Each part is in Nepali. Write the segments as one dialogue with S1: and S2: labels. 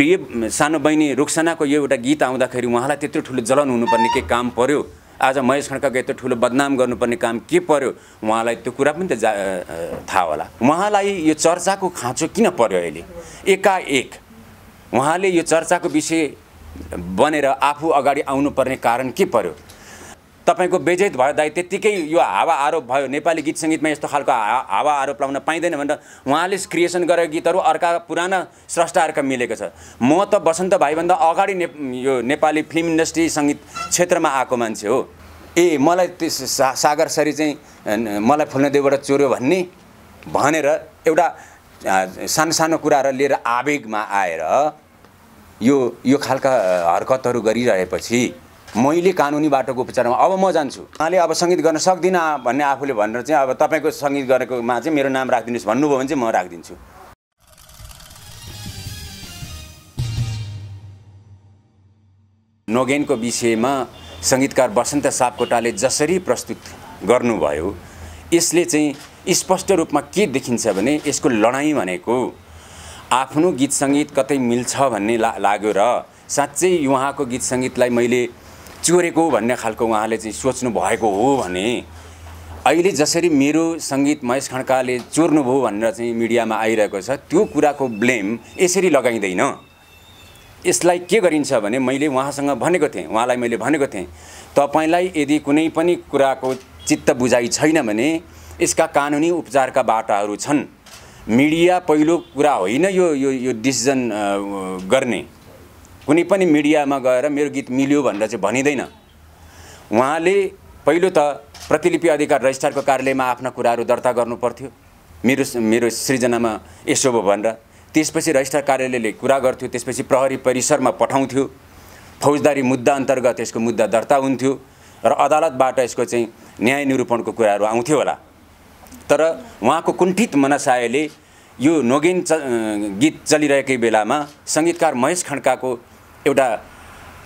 S1: प्रिय सानो बहिनी रुक्सानाको यो एउटा गीत आउँदाखेरि उहाँलाई त्यत्रो ठुलो जलन हुनुपर्ने के काम पर्यो आज महेश खड्काको यत्रो ठुलो बदनाम गर्नुपर्ने काम के पर्यो उहाँलाई त्यो कुरा पनि त जा थाहा होला उहाँलाई यो चर्चाको खाँचो किन पर्यो अहिले एकाएक उहाँले यो चर्चाको विषय बनेर आफू अगाडि आउनुपर्ने कारण के पर्यो तपाईँको बेजेत भयो दाइ त्यत्तिकै यो हावा आरोप भयो नेपाली गीत सङ्गीतमा यस्तो खालको हावा आरोप लाउन पाइँदैन भनेर उहाँले क्रिएसन गरेको गीतहरू अर्का पुराना स्रष्टाहरूका मिलेको छ म त वसन्त भाइभन्दा अगाडि ने यो नेपाली फिल्म इन्डस्ट्री सङ्गीत क्षेत्रमा आएको मान्छे हो ए मलाई त्यस सा सागर सरी चाहिँ मलाई देवबाट चोर्यो भन्ने भनेर एउटा सानो सानो कुराहरू लिएर आवेगमा आएर यो यो खालका हरकतहरू गरिरहेपछि मैले कानुनी बाटोको उपचारमा अब म जान्छु उहाँले अब सङ्गीत गर्न सक्दिनँ भन्ने आफूले भनेर चाहिँ अब तपाईँको सङ्गीत गरेकोमा चाहिँ मेरो नाम राखिदिनुहोस् भन्नुभयो भने चाहिँ म राखिदिन्छु नोगेनको विषयमा सङ्गीतकार वसन्त सापकोटाले जसरी प्रस्तुत गर्नुभयो यसले चाहिँ स्पष्ट रूपमा के देखिन्छ भने यसको लडाइँ भनेको आफ्नो गीत सङ्गीत कतै मिल्छ भन्ने ला लाग्यो र साँच्चै उहाँको गीत सङ्गीतलाई मैले चोरेको भन्ने खालको उहाँले चाहिँ सोच्नु भएको हो भने अहिले जसरी मेरो सङ्गीत महेश खड्काले चोर्नुभयो भनेर चाहिँ मिडियामा आइरहेको छ त्यो कुराको ब्लेम यसरी लगाइँदैन यसलाई के गरिन्छ भने मैले उहाँसँग भनेको थिएँ उहाँलाई मैले भनेको थिएँ तपाईँलाई यदि कुनै पनि कुराको चित्त बुझाइ छैन भने यसका कानुनी उपचारका बाटाहरू छन् मिडिया पहिलो कुरा होइन यो यो, यो डिसिजन गर्ने कुनै पनि मिडियामा गएर मेरो गीत मिल्यो भनेर चाहिँ भनिँदैन उहाँले पहिलो त प्रतिलिपि अधिकार रजिस्ट्रारको कार्यालयमा आफ्ना कुराहरू दर्ता गर्नु पर्थ्यो मेरो मेरो सृजनामा यसो भयो भनेर त्यसपछि रजिस्ट्रार कार्यालयले कुरा गर्थ्यो त्यसपछि प्रहरी परिसरमा पठाउँथ्यो फौजदारी मुद्दा अन्तर्गत यसको मुद्दा दर्ता हुन्थ्यो र अदालतबाट यसको चाहिँ न्याय निरूपणको कुराहरू आउँथ्यो होला तर उहाँको कुण्ठित मनसायले यो नोगेन च गीत चलिरहेकै बेलामा सङ्गीतकार महेश खड्काको एउटा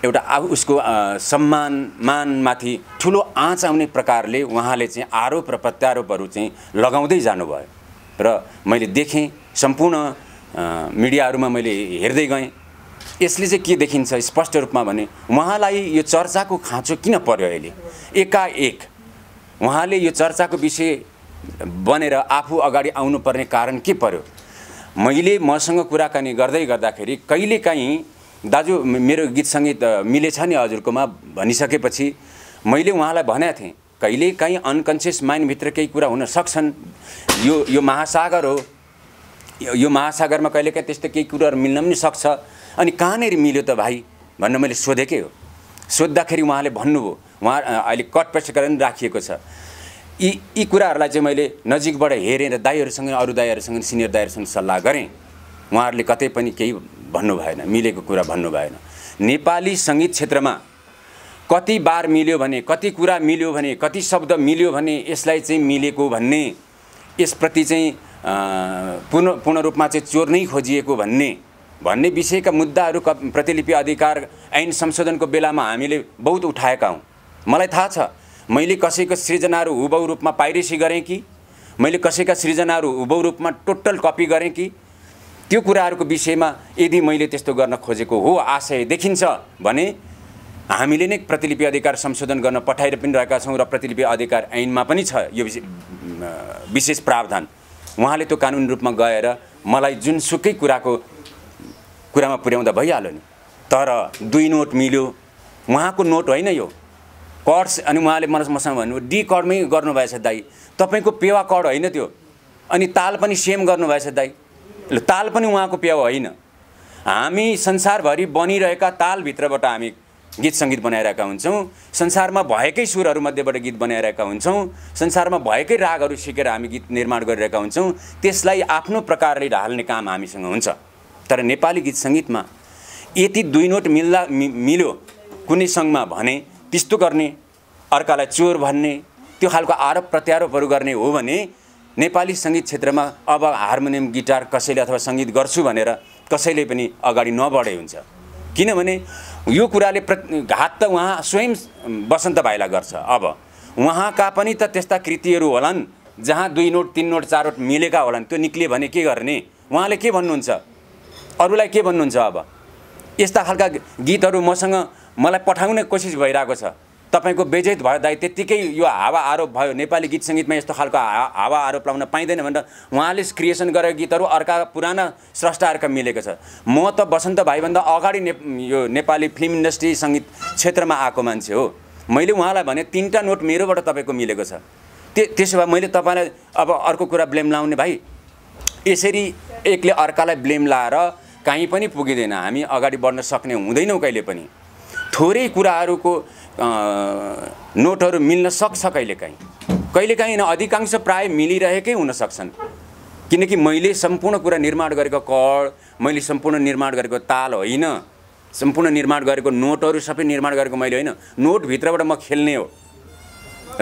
S1: एउटा अब उसको सम्मान मानमाथि ठुलो आँच आउने प्रकारले उहाँले चाहिँ आरोप र प्रत्यारोपहरू चाहिँ लगाउँदै जानुभयो र मैले देखेँ सम्पूर्ण मिडियाहरूमा मैले हेर्दै गएँ यसले चाहिँ के देखिन्छ स्पष्ट रूपमा भने उहाँलाई यो चर्चाको खाँचो किन पर्यो अहिले एकाएक उहाँले यो चर्चाको विषय बनेर आफू अगाडि आउनुपर्ने कारण के पर्यो मैले मसँग कुराकानी गर्दै गर्दाखेरि कहिलेकाहीँ दाजु मेरो गीत सङ्गीत मिलेछ नि हजुरकोमा भनिसकेपछि मैले उहाँलाई भनेको थिएँ कहिले काहीँ अनकन्सियस माइन्डभित्र केही कुरा हुन सक्छन् यो यो महासागर हो यो महासागरमा कहिलेकाहीँ त्यस्तो केही कुराहरू मिल्न पनि सक्छ अनि कहाँनिर मिल्यो त भाइ भन्न मैले सोधेकै हो सोद्धाखेरि उहाँले भन्नुभयो उहाँ अहिले कट पेस्ट गरेर राखिएको छ यी यी कुराहरूलाई चाहिँ मैले नजिकबाट हेरेर दाईहरूसँग अरू दाईहरूसँग सिनियर दाईहरूसँग सल्लाह गरेँ उहाँहरूले कतै पनि केही भन्नु भएन मिलेको कुरा भन्नु भएन नेपाली सङ्गीत क्षेत्रमा कति बार मिल्यो भने कति कुरा मिल्यो भने कति शब्द मिल्यो भने यसलाई चाहिँ मिलेको भन्ने यसप्रति चाहिँ पूर्ण पूर्ण रूपमा चाहिँ चोर नै खोजिएको भन्ने भन्ने विषयका मुद्दाहरू क प्रतिलिपि अधिकार ऐन संशोधनको बेलामा हामीले बहुत उठाएका हौँ मलाई थाहा छ मैले कसैको सृजनाहरू हुबौ रूपमा पाइरेसी गरेँ कि मैले कसैका सृजनाहरू हुबौ रूपमा टोटल कपी गरेँ कि त्यो कुराहरूको विषयमा यदि मैले त्यस्तो गर्न खोजेको हो आशय देखिन्छ भने हामीले नै प्रतिलिपि अधिकार संशोधन गर्न पठाएर पनि रहेका छौँ र प्रतिलिपि अधिकार ऐनमा पनि छ यो विशेष प्रावधान उहाँले त्यो कानुन रूपमा गएर मलाई जुनसुकै कुराको कुरामा पुर्याउँदा भइहाल्यो नि तर दुई नोट मिल्यो उहाँको नोट होइन यो कर्ड्स अनि उहाँले मलाई मसँग भन्नु डी कर्डमै गर्नुभएछ दाई तपाईँको पेवा कर्ड होइन त्यो अनि ताल पनि सेम गर्नुभएछ दाई ताल पनि उहाँको प्याउ होइन हामी संसारभरि बनिरहेका तालभित्रबाट हामी गीत सङ्गीत बनाइरहेका हुन्छौँ संसारमा भएकै सुरहरूमध्येबाट गीत बनाइरहेका हुन्छौँ संसारमा भएकै रागहरू सिकेर हामी गीत निर्माण गरिरहेका हुन्छौँ त्यसलाई आफ्नो प्रकारले ढाल्ने काम हामीसँग हुन्छ तर नेपाली गीत सङ्गीतमा यति दुई नोट मिल्दा मि मिल्यो कुनै सङ्घमा भने त्यस्तो गर्ने अर्कालाई चोर भन्ने त्यो खालको आरोप प्रत्यारोपहरू गर्ने हो भने नेपाली सङ्गीत क्षेत्रमा अब हार्मोनियम गिटार कसैले अथवा सङ्गीत गर्छु भनेर कसैले पनि अगाडि नबढे हुन्छ किनभने यो कुराले प्र घात त उहाँ स्वयं बसन्त भाइलाई गर्छ अब उहाँका पनि त त्यस्ता कृतिहरू होलान् जहाँ दुई नोट तिन नोट चार नोट मिलेका होलान् त्यो निक्लियो भने के गर्ने उहाँले के भन्नुहुन्छ अरूलाई के भन्नुहुन्छ अब यस्ता खालका गीतहरू मसँग मलाई पठाउने कोसिस भइरहेको छ तपाईँको बेजेत भयो दाइ त्यत्तिकै यो हावा आरोप भयो नेपाली गीत सङ्गीतमा यस्तो खालको हावा आरोप लाउन पाइँदैन भनेर उहाँले क्रिएसन गरेको गीतहरू अर्का पुराना स्रष्टाहरूका मिलेको छ म त वसन्त भाइभन्दा अगाडि ने यो नेपाली फिल्म इन्डस्ट्री सङ्गीत क्षेत्रमा आएको मान्छे हो मैले उहाँलाई भने तिनवटा नोट मेरोबाट तपाईँको मिलेको छ त्यो त्यसो भए मैले तपाईँलाई अब अर्को कुरा ब्लेम लाउने भाइ यसरी एकले अर्कालाई ब्लेम लाएर कहीँ पनि पुगिँदैन हामी अगाडि बढ्न सक्ने हुँदैनौँ कहिले पनि थोरै कुराहरूको नोटहरू मिल्न सक्छ कहिलेकाहीँ कहिलेकाहीँ होइन अधिकांश प्राय मिलिरहेकै हुन सक्छन् किनकि मैले सम्पूर्ण कुरा निर्माण गरेको कड मैले सम्पूर्ण निर्माण गरेको ताल होइन सम्पूर्ण निर्माण गरेको नोटहरू सबै निर्माण गरेको मैले होइन नोटभित्रबाट म खेल्ने हो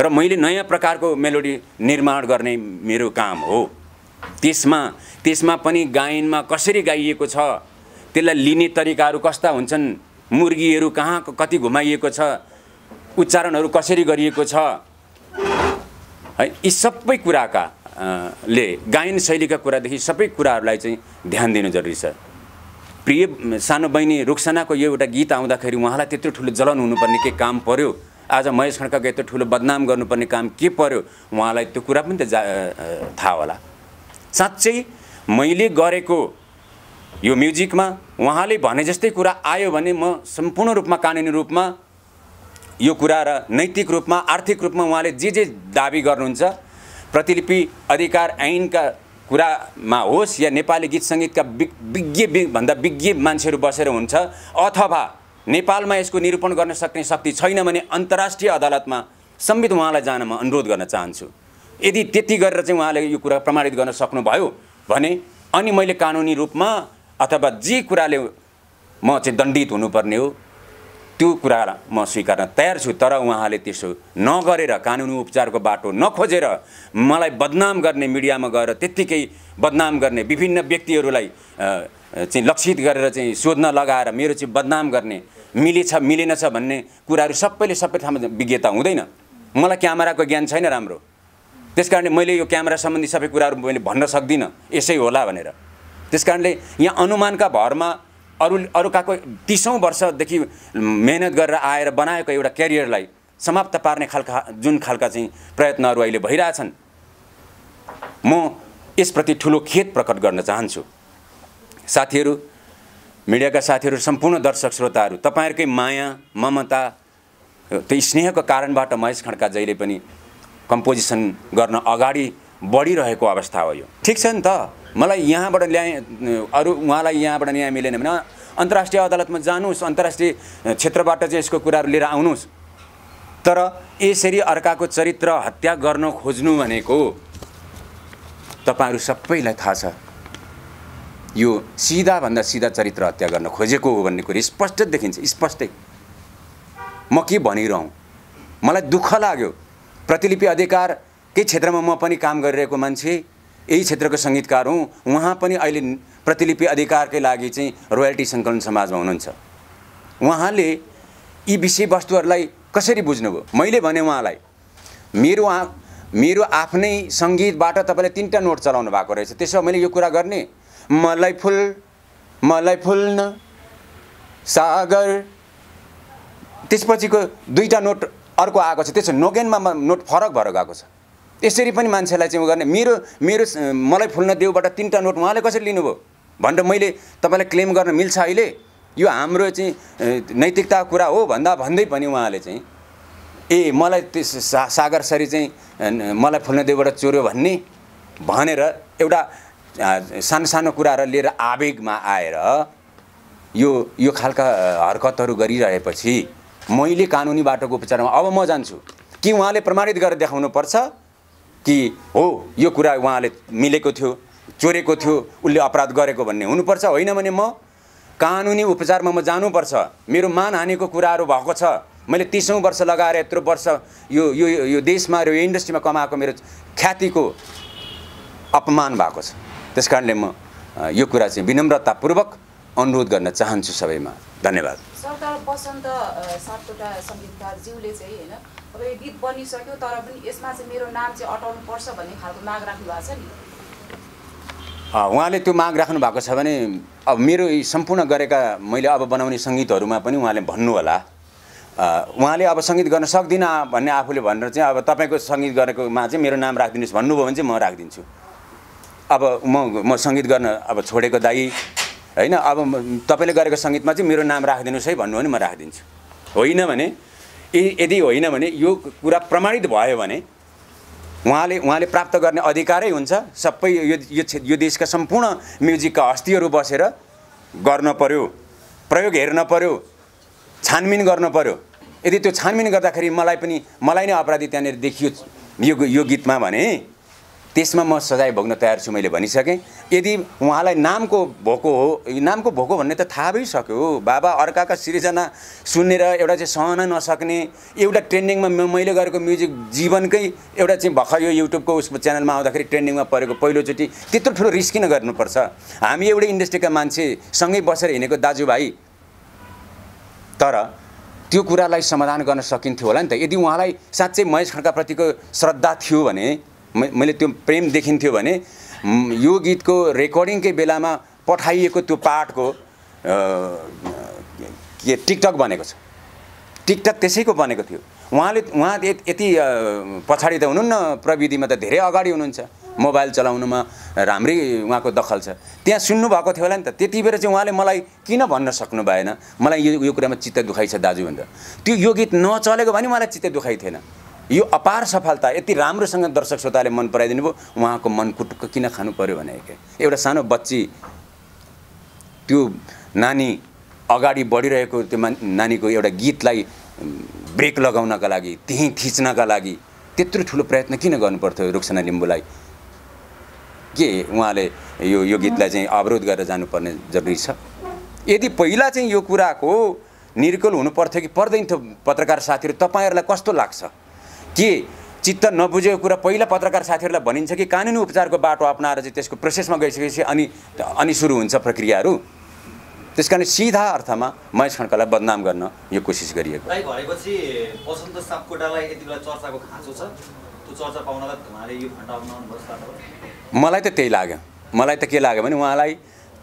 S1: र मैले नयाँ प्रकारको मेलोडी निर्माण गर्ने मेरो काम हो त्यसमा त्यसमा पनि गायनमा कसरी गाइएको छ त्यसलाई लिने तरिकाहरू कस्ता हुन्छन् मुर्गीहरू कहाँ कति घुमाइएको छ उच्चारणहरू कसरी गरिएको छ है यी सबै कुराका ले गायन शैलीका कुरादेखि सबै कुराहरूलाई चाहिँ ध्यान दिनु जरुरी छ प्रिय सानो बहिनी रुक्सानाको यो एउटा गीत आउँदाखेरि उहाँलाई त्यत्रो ठुलो जलन हुनुपर्ने के काम पर्यो आज महेश खड्काको यत्रो ठुलो बदनाम गर्नुपर्ने काम के पर्यो उहाँलाई त्यो कुरा पनि त जा थाहा होला साँच्चै मैले गरेको यो म्युजिकमा उहाँले भने जस्तै कुरा आयो भने म सम्पूर्ण रूपमा कानुनी रूपमा यो कुरा र नैतिक रूपमा आर्थिक रूपमा उहाँले जे जे दावी गर्नुहुन्छ प्रतिलिपि अधिकार ऐनका कुरामा होस् या नेपाली गीत सङ्गीतका विज्ञ भन्दा विज्ञ मान्छेहरू बसेर हुन्छ अथवा नेपालमा यसको निरूपण गर्न सक्ने शक्ति छैन भने अन्तर्राष्ट्रिय अदालतमा सम्बित उहाँलाई जान म अनुरोध गर्न चाहन्छु यदि त्यति गरेर चाहिँ उहाँले यो कुरा प्रमाणित गर्न सक्नुभयो भने अनि मैले कानुनी रूपमा अथवा जे कुराले म चाहिँ दण्डित हुनुपर्ने हो त्यो कुरा म स्वीकार्न तयार छु तर उहाँले त्यसो नगरेर कानुनी उपचारको बाटो नखोजेर मलाई बदनाम गर्ने मिडियामा गएर त्यत्तिकै बदनाम गर्ने विभिन्न व्यक्तिहरूलाई चाहिँ लक्षित गरेर चाहिँ सोध्न लगाएर मेरो चाहिँ बदनाम गर्ने मिलेछ मिलेनछ भन्ने कुराहरू सबैले सबै ठाउँमा विज्ञता हुँदैन मलाई क्यामेराको ज्ञान छैन राम्रो त्यस कारणले मैले यो क्यामेरा सम्बन्धी सबै कुराहरू मैले भन्न सक्दिनँ यसै होला भनेर त्यस कारणले यहाँ अनुमानका भरमा अरू अरूकाको तिसौँ वर्षदेखि मेहनत गरेर आएर बनाएको एउटा क्यारियरलाई समाप्त पार्ने खालका जुन खालका चाहिँ प्रयत्नहरू अहिले भइरहेछन् म यसप्रति ठुलो खेत प्रकट गर्न चाहन्छु साथीहरू मिडियाका साथीहरू सम्पूर्ण दर्शक श्रोताहरू तपाईँहरूकै माया ममता त्यो स्नेहको कारणबाट महेश खड्का जहिले पनि कम्पोजिसन गर्न अगाडि बढिरहेको अवस्था हो यो ठिक छ नि त मलाई यहाँबाट ल्याए अरू उहाँलाई यहाँबाट न्याय मिलेन भने अन्तर्राष्ट्रिय अदालतमा जानुहोस् अन्तर्राष्ट्रिय क्षेत्रबाट चाहिँ यसको कुराहरू लिएर आउनुहोस् तर यसरी अर्काको चरित्र हत्या गर्न खोज्नु भनेको तपाईँहरू सबैलाई थाहा छ यो सिधाभन्दा सिधा चरित्र हत्या गर्न खोजेको हो भन्ने कुरो स्पष्ट देखिन्छ स्पष्टै म के भनिरहँ मलाई दुःख लाग्यो प्रतिलिपि अधिकारकै क्षेत्रमा म पनि काम गरिरहेको मान्छे यही क्षेत्रको सङ्गीतकार हुँ उहाँ पनि अहिले प्रतिलिपि अधिकारकै लागि चाहिँ रोयल्टी सङ्कलन समाजमा हुनुहुन्छ उहाँले यी विषयवस्तुहरूलाई कसरी बुझ्नुभयो मैले भने उहाँलाई मेरो आ मेरो आफ्नै सङ्गीतबाट तपाईँले तिनवटा नोट चलाउनु भएको रहेछ त्यसो मैले यो कुरा गर्ने मलाई फुल मलाई फुल्न सागर त्यसपछिको दुईवटा नोट अर्को आएको छ त्यसो नोगेनमा नोट फरक भएर गएको छ यसरी पनि मान्छेलाई चाहिँ उ गर्ने मेरो मेरो मलाई फुल्न देऊबाट तिनवटा नोट उहाँले कसरी लिनुभयो भनेर मैले तपाईँलाई क्लेम गर्न मिल्छ अहिले यो हाम्रो चाहिँ नैतिकताको कुरा हो भन्दा भन्दै पनि उहाँले चाहिँ ए मलाई त्यस सा सागरसरी चाहिँ मलाई फुल्न देऊबाट चोर्यो भन्ने भनेर एउटा सानो सानो कुराहरू लिएर आवेगमा आएर यो यो खालका हरकतहरू गरिरहेपछि मैले कानुनी बाटोको उपचारमा अब म जान्छु कि उहाँले प्रमाणित गरेर देखाउनुपर्छ कि हो यो कुरा उहाँले मिलेको थियो चोरेको थियो उसले अपराध गरेको भन्ने हुनुपर्छ होइन भने म कानुनी उपचारमा म जानुपर्छ मेरो मान हानेको कुराहरू भएको छ मैले तिसौँ वर्ष लगाएर यत्रो वर्ष यो यो यो देशमा र यो इन्डस्ट्रीमा कमाएको मेरो ख्यातिको अपमान भएको छ त्यस कारणले म यो कुरा चाहिँ विनम्रतापूर्वक अनुरोध गर्न चाहन्छु सबैमा धन्यवाद सरदार सङ्गीतकारज्यूले चाहिँ होइन अब यो गीत बनिसक्यो तर पनि यसमा चाहिँ मेरो नाम चाहिँ पर्छ भन्ने खालको माग राख्नु भएको छ नि उहाँले त्यो माग राख्नु भएको छ भने अब मेरो सम्पूर्ण गरेका मैले अब बनाउने सङ्गीतहरूमा पनि उहाँले भन्नु भन्नुहोला उहाँले अब सङ्गीत गर्न सक्दिनँ भन्ने आफूले भनेर चाहिँ अब तपाईँको सङ्गीत गरेकोमा चाहिँ मेरो नाम राखिदिनुहोस् भन्नुभयो भने चाहिँ म राखिदिन्छु अब म म सङ्गीत गर्न अब छोडेको दाई होइन अब तपाईँले गरेको सङ्गीतमा चाहिँ मेरो नाम राखिदिनुहोस् है भन्नु भने म राखिदिन्छु होइन भने यदि होइन भने यो कुरा प्रमाणित भयो भने उहाँले उहाँले प्राप्त गर्ने अधिकारै हुन्छ सबै यो यो, यो देशका सम्पूर्ण म्युजिकका हस्तीहरू बसेर गर्न पर्यो प्रयोग हेर्न पर्यो छानबिन गर्न पर्यो यदि त्यो छानबिन गर्दाखेरि मलाई पनि मलाई नै अपराधी त्यहाँनिर देखियो यो यो गीतमा भने त्यसमा म सजाय भोग्न तयार छु मैले भनिसकेँ यदि उहाँलाई नामको भोको हो नामको भोको भन्ने त थाहा भइसक्यो बाबा अर्काका सिर्जना सुनेर एउटा चाहिँ सहन नसक्ने एउटा ट्रेन्डिङमा मैले गरेको म्युजिक जीवनकै एउटा चाहिँ भर्खर यो युट्युबको उसको च्यानलमा आउँदाखेरि ट्रेन्डिङमा परेको पहिलोचोटि त्यत्रो ठुलो रिस्क किन गर्नुपर्छ हामी एउटै इन्डस्ट्रीका मान्छे सँगै बसेर हिँडेको दाजुभाइ तर त्यो कुरालाई समाधान गर्न सकिन्थ्यो होला नि त यदि उहाँलाई साँच्चै महेश खड्काप्रतिको श्रद्धा थियो भने मैले त्यो प्रेम देखिन्थ्यो भने यो गीतको रेकर्डिङकै बेलामा पठाइएको त्यो पाठको के टिकटक बनेको छ टिकटक त्यसैको बनेको थियो उहाँले उहाँ यति पछाडि त हुनुहुन्न प्रविधिमा त धेरै अगाडि हुनुहुन्छ मोबाइल चलाउनुमा राम्रै उहाँको दखल छ त्यहाँ सुन्नुभएको थियो होला नि त त्यति बेर चाहिँ उहाँले मलाई किन भन्न सक्नु भएन मलाई यो यो कुरामा चित्त दुखाइ छ दाजु भनेर त्यो यो गीत नचलेको भने मलाई चित्त दुखाइ थिएन यो अपार सफलता यति राम्रोसँग दर्शक श्रोताले मन पराइदिनु भयो उहाँको मन कुटुक्क किन खानु पऱ्यो भने के एउटा सानो बच्ची त्यो नानी अगाडि बढिरहेको त्यो नानीको एउटा गीतलाई ब्रेक लगाउनका लागि त्यहीँ थिच्नका लागि त्यत्रो ठुलो प्रयत्न किन गर्नु पर्थ्यो रुक्सना लिम्बूलाई के उहाँले यो यो गीतलाई चाहिँ अवरोध गरेर जानुपर्ने जरुरी छ यदि पहिला चाहिँ यो कुराको निर्कुल हुनुपर्थ्यो कि पर्दैन थियो पत्रकार साथीहरू तपाईँहरूलाई कस्तो लाग्छ के चित्त नबुझेको कुरा पहिला पत्रकार साथीहरूलाई भनिन्छ कि कानुनी उपचारको बाटो अप्नाएर चाहिँ त्यसको प्रोसेसमा गइसकेपछि अनि अनि सुरु हुन्छ प्रक्रियाहरू त्यस कारण सिधा अर्थमा महेश खड्कालाई बदनाम गर्न यो कोसिस गरिएको मलाई त त्यही लाग्यो मलाई त के लाग्यो भने उहाँलाई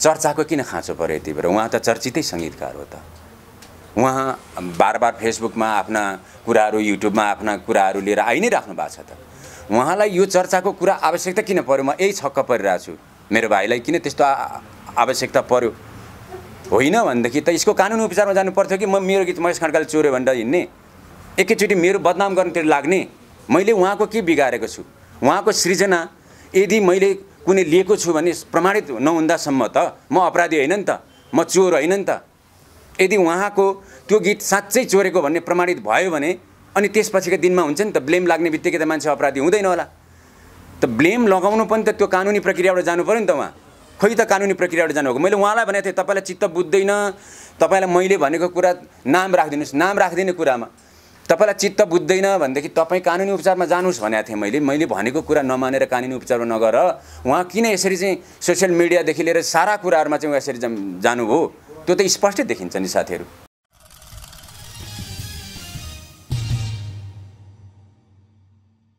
S1: चर्चाको किन खाँचो पऱ्यो यति बेला उहाँ त चर्चितै सङ्गीतकार हो त उहाँ बार बार फेसबुकमा आफ्ना कुराहरू युट्युबमा आफ्ना कुराहरू लिएर आइ नै राख्नु भएको छ त उहाँलाई यो चर्चाको कुरा आवश्यकता किन पर्यो म यही छक्क परिरहेको छु मेरो भाइलाई किन त्यस्तो आवश्यकता पर्यो होइन भनेदेखि त यसको कानुन उपचारमा जानु पर्थ्यो कि म मेरो गीत महेश खड्काले चोर्यो भनेर हिँड्ने एकैचोटि मेरो बदनाम गर्नुतिर लाग्ने मैले उहाँको के बिगारेको छु उहाँको सृजना यदि मैले कुनै लिएको छु भने प्रमाणित नहुँदासम्म त म अपराधी होइन नि त म चोर होइन नि त यदि उहाँको त्यो गीत साँच्चै चोरेको भन्ने प्रमाणित भयो भने अनि त्यसपछिको दिनमा हुन्छ नि त ब्लेम लाग्ने बित्तिकै त मान्छे अपराधी हुँदैन होला त ब्लेम लगाउनु पनि त त्यो कानुनी प्रक्रियाबाट जानु पऱ्यो नि त उहाँ खोइ त कानुनी प्रक्रियाबाट जानुभएको मैले उहाँलाई भनेको थिएँ तपाईँलाई चित्त बुझ्दैन तपाईँलाई मैले भनेको कुरा नाम राखिदिनुहोस् नाम राखिदिने कुरामा तपाईँलाई चित्त बुझ्दैन भनेदेखि तपाईँ कानुनी उपचारमा जानुहोस् भनेको थिएँ मैले मैले भनेको कुरा नमानेर कानुनी उपचारमा नगर उहाँ किन यसरी चाहिँ सोसियल मिडियादेखि लिएर सारा कुराहरूमा चाहिँ उहाँ यसरी जानुभयो त्यो त स्पष्टै देखिन्छ नि साथीहरू